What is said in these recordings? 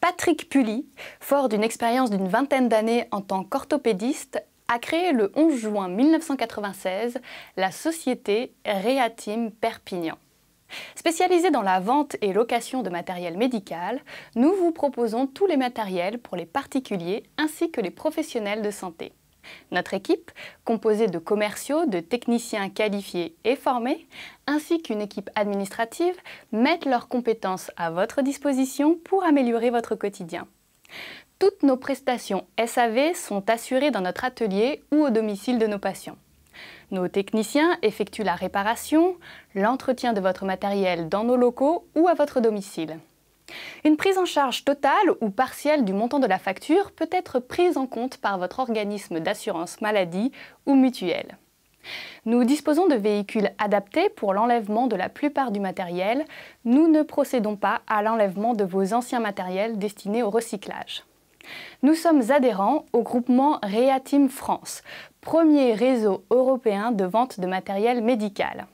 Patrick Pully, fort d'une expérience d'une vingtaine d'années en tant qu'orthopédiste, a créé le 11 juin 1996 la société Reatim Perpignan. Spécialisée dans la vente et location de matériel médical, nous vous proposons tous les matériels pour les particuliers ainsi que les professionnels de santé. Notre équipe, composée de commerciaux, de techniciens qualifiés et formés, ainsi qu'une équipe administrative, mettent leurs compétences à votre disposition pour améliorer votre quotidien. Toutes nos prestations SAV sont assurées dans notre atelier ou au domicile de nos patients. Nos techniciens effectuent la réparation, l'entretien de votre matériel dans nos locaux ou à votre domicile. Une prise en charge totale ou partielle du montant de la facture peut être prise en compte par votre organisme d'assurance maladie ou mutuelle. Nous disposons de véhicules adaptés pour l'enlèvement de la plupart du matériel. Nous ne procédons pas à l'enlèvement de vos anciens matériels destinés au recyclage. Nous sommes adhérents au groupement Reatim France, premier réseau européen de vente de matériel médical.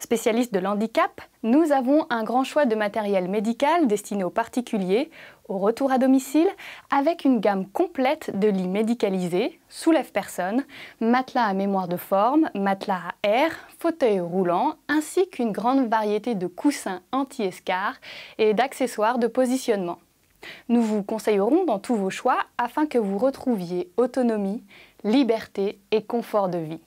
Spécialistes de l'handicap, nous avons un grand choix de matériel médical destiné aux particuliers, au retour à domicile, avec une gamme complète de lits médicalisés, soulève personnes matelas à mémoire de forme, matelas à air, fauteuils roulants, ainsi qu'une grande variété de coussins anti escarres et d'accessoires de positionnement. Nous vous conseillerons dans tous vos choix afin que vous retrouviez autonomie, liberté et confort de vie.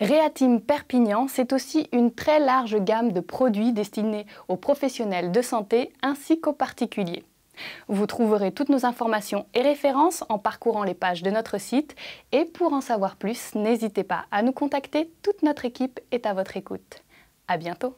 Réatim Perpignan, c'est aussi une très large gamme de produits destinés aux professionnels de santé ainsi qu'aux particuliers. Vous trouverez toutes nos informations et références en parcourant les pages de notre site et pour en savoir plus, n'hésitez pas à nous contacter, toute notre équipe est à votre écoute. À bientôt